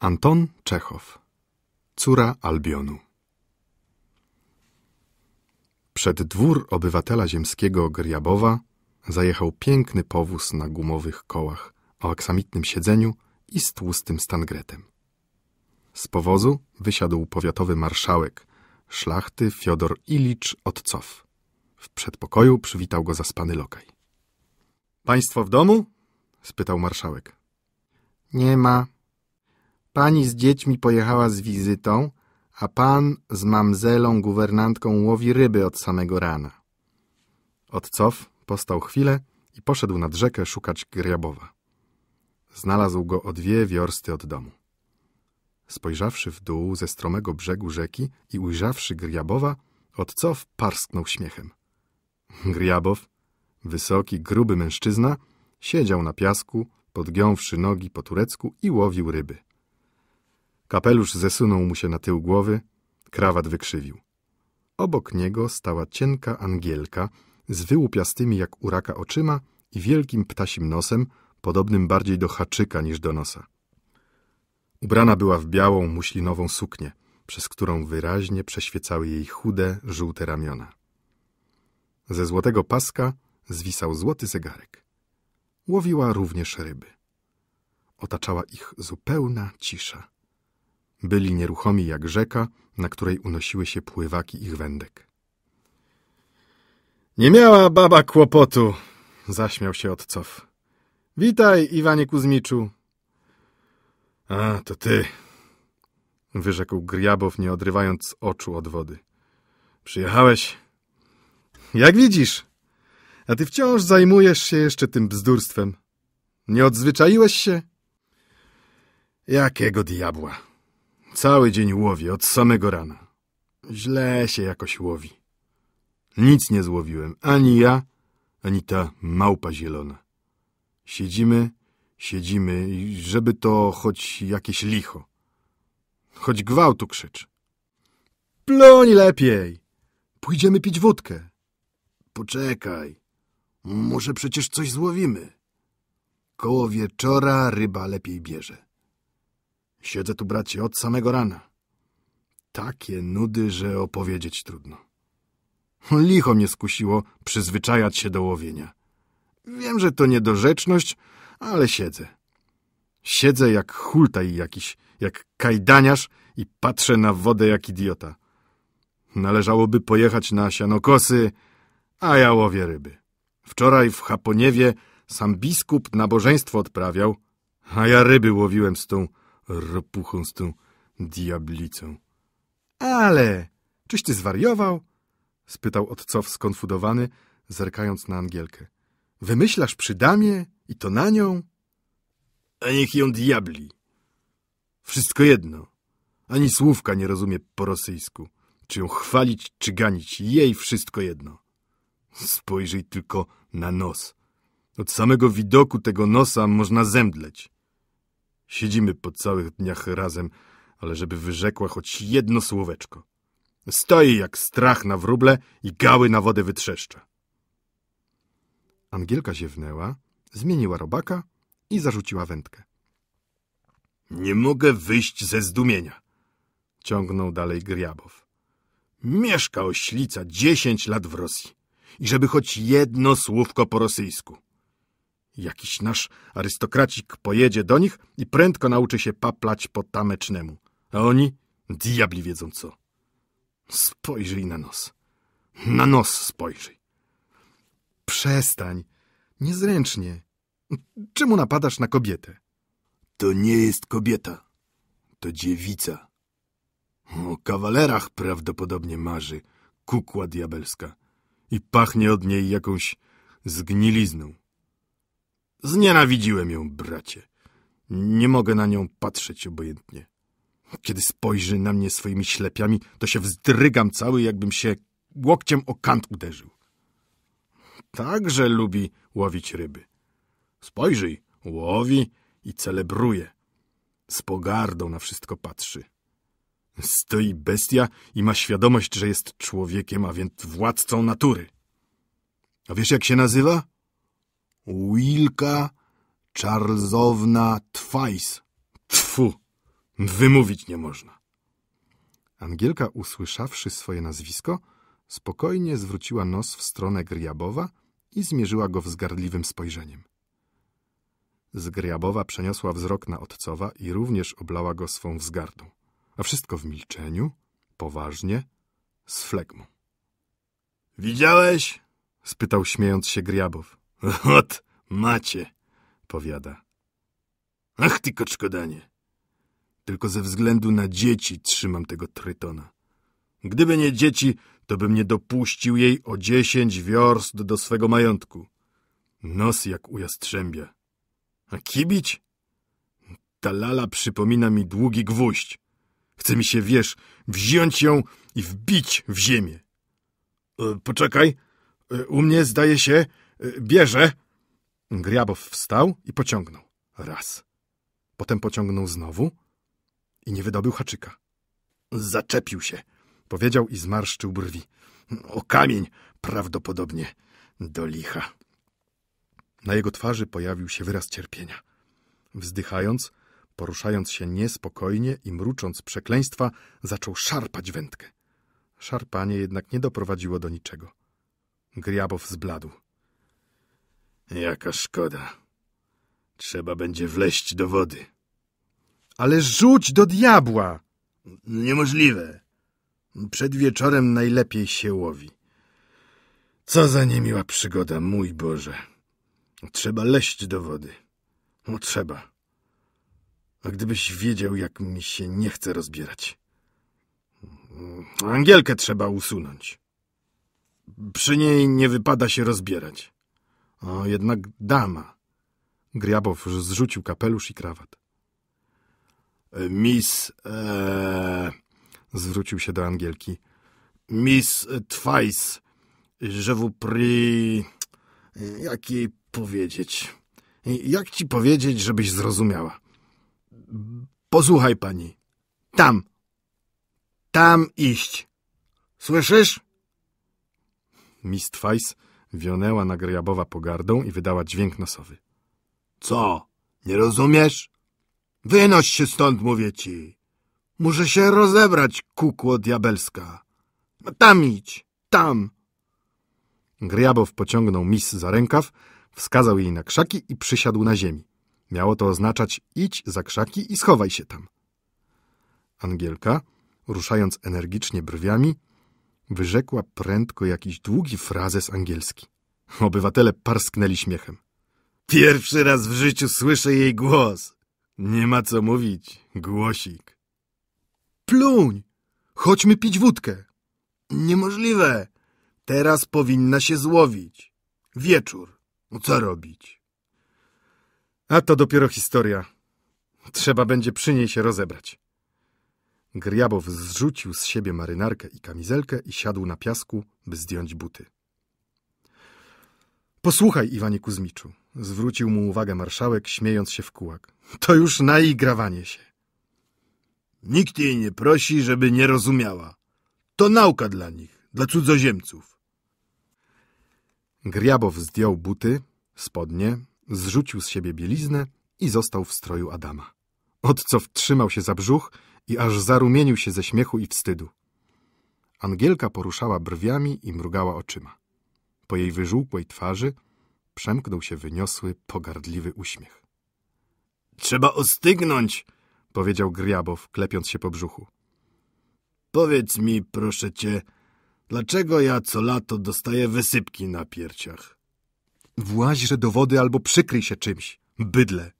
Anton Czechow Córa Albionu Przed dwór obywatela ziemskiego Gryabowa zajechał piękny powóz na gumowych kołach o aksamitnym siedzeniu i z tłustym stangretem. Z powozu wysiadł powiatowy marszałek, szlachty Fiodor Ilicz Otcow. W przedpokoju przywitał go zaspany lokaj. — Państwo w domu? — spytał marszałek. — Nie ma Pani z dziećmi pojechała z wizytą, a pan z mamzelą guwernantką łowi ryby od samego rana. Odcow postał chwilę i poszedł nad rzekę szukać Griabowa. Znalazł go o dwie wiorsty od domu. Spojrzawszy w dół ze stromego brzegu rzeki i ujrzawszy Griabowa, Odcow parsknął śmiechem. Grjabow, wysoki, gruby mężczyzna, siedział na piasku, podgiąwszy nogi po turecku i łowił ryby. Kapelusz zesunął mu się na tył głowy, krawat wykrzywił. Obok niego stała cienka angielka z wyłupiastymi jak uraka oczyma i wielkim ptasim nosem, podobnym bardziej do haczyka niż do nosa. Ubrana była w białą, muślinową suknię, przez którą wyraźnie przeświecały jej chude, żółte ramiona. Ze złotego paska zwisał złoty zegarek. Łowiła również ryby. Otaczała ich zupełna cisza. Byli nieruchomi jak rzeka, na której unosiły się pływaki ich wędek. Nie miała baba kłopotu, zaśmiał się Otcow. Witaj, Iwanie Kuzmiczu. A, to ty, wyrzekł Griabow, nie odrywając oczu od wody. Przyjechałeś? Jak widzisz, a ty wciąż zajmujesz się jeszcze tym bzdurstwem. Nie odzwyczaiłeś się? Jakiego diabła? Cały dzień łowię, od samego rana. Źle się jakoś łowi. Nic nie złowiłem, ani ja, ani ta małpa zielona. Siedzimy, siedzimy, żeby to choć jakieś licho. Choć gwałtu krzycz. Ploń lepiej! Pójdziemy pić wódkę. Poczekaj, może przecież coś złowimy. Koło wieczora ryba lepiej bierze. Siedzę tu, bracie, od samego rana. Takie nudy, że opowiedzieć trudno. Licho mnie skusiło przyzwyczajać się do łowienia. Wiem, że to niedorzeczność, ale siedzę. Siedzę jak hultaj jakiś, jak kajdaniarz i patrzę na wodę jak idiota. Należałoby pojechać na sianokosy, a ja łowię ryby. Wczoraj w Haponiewie sam biskup nabożeństwo odprawiał, a ja ryby łowiłem z tą ropuchą z tą diablicą. Ale! Czyś ty zwariował? spytał odcof, skonfudowany, zerkając na Angielkę. Wymyślasz przy damie i to na nią? A niech ją diabli. Wszystko jedno. Ani słówka nie rozumie po rosyjsku. Czy ją chwalić, czy ganić, jej wszystko jedno. Spojrzyj tylko na nos. Od samego widoku tego nosa można zemdleć. Siedzimy po całych dniach razem, ale żeby wyrzekła choć jedno słóweczko. Stoi jak strach na wróble i gały na wodę wytrzeszcza. Angielka ziewnęła, zmieniła robaka i zarzuciła wędkę. Nie mogę wyjść ze zdumienia, ciągnął dalej Griabow. Mieszka oślica dziesięć lat w Rosji i żeby choć jedno słówko po rosyjsku. Jakiś nasz arystokracik pojedzie do nich i prędko nauczy się paplać po tamecznemu. A oni diabli wiedzą co. Spojrzyj na nos. Na nos spojrzyj. Przestań. Niezręcznie. Czemu napadasz na kobietę? To nie jest kobieta. To dziewica. O kawalerach prawdopodobnie marzy. Kukła diabelska. I pachnie od niej jakąś zgnilizną. Znienawidziłem ją, bracie. Nie mogę na nią patrzeć obojętnie. Kiedy spojrzy na mnie swoimi ślepiami, to się wzdrygam cały, jakbym się łokciem o kant uderzył. Także lubi łowić ryby. Spojrzyj, łowi i celebruje. Z pogardą na wszystko patrzy. Stoi bestia i ma świadomość, że jest człowiekiem, a więc władcą natury. A wiesz, jak się nazywa? Wilka Charlesowna Twice, Tfu, wymówić nie można. Angielka, usłyszawszy swoje nazwisko, spokojnie zwróciła nos w stronę Grijabowa i zmierzyła go wzgardliwym spojrzeniem. Grijabowa przeniosła wzrok na Otcowa i również oblała go swą wzgardą, a wszystko w milczeniu, poważnie, z flegmą. — Widziałeś? — spytał śmiejąc się Griabow. Ot, macie, powiada. Ach ty koczkodanie! Tylko ze względu na dzieci trzymam tego trytona. Gdyby nie dzieci, to bym nie dopuścił jej o dziesięć wiorst do swego majątku. Nos jak u jastrzębia. A kibić? Ta lala przypomina mi długi gwóźdź. Chce mi się, wiesz, wziąć ją i wbić w ziemię. E, poczekaj, e, u mnie zdaje się, Y, bierze! Griabow wstał i pociągnął. Raz. Potem pociągnął znowu i nie wydobył haczyka. Zaczepił się, powiedział i zmarszczył brwi. O kamień prawdopodobnie do licha. Na jego twarzy pojawił się wyraz cierpienia. Wzdychając, poruszając się niespokojnie i mrucząc przekleństwa, zaczął szarpać wędkę. Szarpanie jednak nie doprowadziło do niczego. Griabow zbladł. Jaka szkoda. Trzeba będzie wleść do wody. Ale rzuć do diabła! Niemożliwe. Przed wieczorem najlepiej się łowi. Co za niemiła przygoda, mój Boże. Trzeba leść do wody. No trzeba. A gdybyś wiedział, jak mi się nie chce rozbierać. Angielkę trzeba usunąć. Przy niej nie wypada się rozbierać. O, jednak dama. Griabow zrzucił kapelusz i krawat. E, miss... E... Zwrócił się do Angielki. Miss Twice, je vous prie... Jak jej powiedzieć? Jak ci powiedzieć, żebyś zrozumiała? Posłuchaj pani. Tam. Tam iść. Słyszysz? Miss Twice Wionęła nagrajabowa pogardą i wydała dźwięk nosowy. Co? Nie rozumiesz? Wynoś się stąd, mówię ci. Muszę się rozebrać, kukło diabelska. No tam idź, tam. Griabow pociągnął mis za rękaw, wskazał jej na krzaki i przysiadł na ziemi. Miało to oznaczać idź za krzaki i schowaj się tam. Angielka, ruszając energicznie brwiami, Wyrzekła prędko jakiś długi frazes angielski. Obywatele parsknęli śmiechem. Pierwszy raz w życiu słyszę jej głos. Nie ma co mówić, głosik. Pluń! Chodźmy pić wódkę. Niemożliwe. Teraz powinna się złowić. Wieczór. co robić? A to dopiero historia. Trzeba będzie przy niej się rozebrać. Gryjabow zrzucił z siebie marynarkę i kamizelkę i siadł na piasku, by zdjąć buty. Posłuchaj, Iwanie Kuzmiczu, zwrócił mu uwagę marszałek, śmiejąc się w kułak. To już naigrawanie się. Nikt jej nie prosi, żeby nie rozumiała. To nauka dla nich, dla cudzoziemców. Gryjabow zdjął buty, spodnie, zrzucił z siebie bieliznę i został w stroju Adama. Od co trzymał się za brzuch i aż zarumienił się ze śmiechu i wstydu. Angielka poruszała brwiami i mrugała oczyma. Po jej wyżółkłej twarzy przemknął się wyniosły, pogardliwy uśmiech. Trzeba ostygnąć, powiedział Griabow, klepiąc się po brzuchu. Powiedz mi, proszę cię, dlaczego ja co lato dostaję wysypki na pierciach? Właźże do wody albo przykryj się czymś, bydle.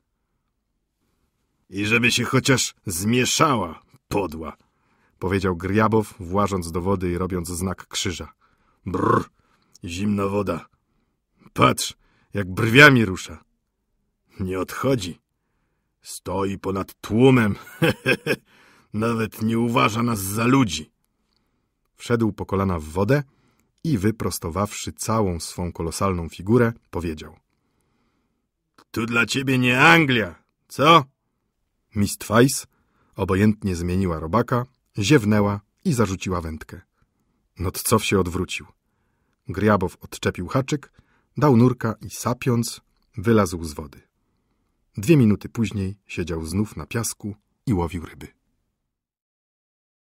I żeby się chociaż zmieszała, podła, powiedział Griabow, włażąc do wody i robiąc znak krzyża. Brr, zimna woda. Patrz, jak brwiami rusza. Nie odchodzi. Stoi ponad tłumem. Nawet nie uważa nas za ludzi. Wszedł po kolana w wodę i wyprostowawszy całą swą kolosalną figurę, powiedział. Tu dla ciebie nie Anglia, co? Miss Twice obojętnie zmieniła robaka, ziewnęła i zarzuciła wędkę. Notcow się odwrócił. Griabow odczepił haczyk, dał nurka i sapiąc wylazł z wody. Dwie minuty później siedział znów na piasku i łowił ryby.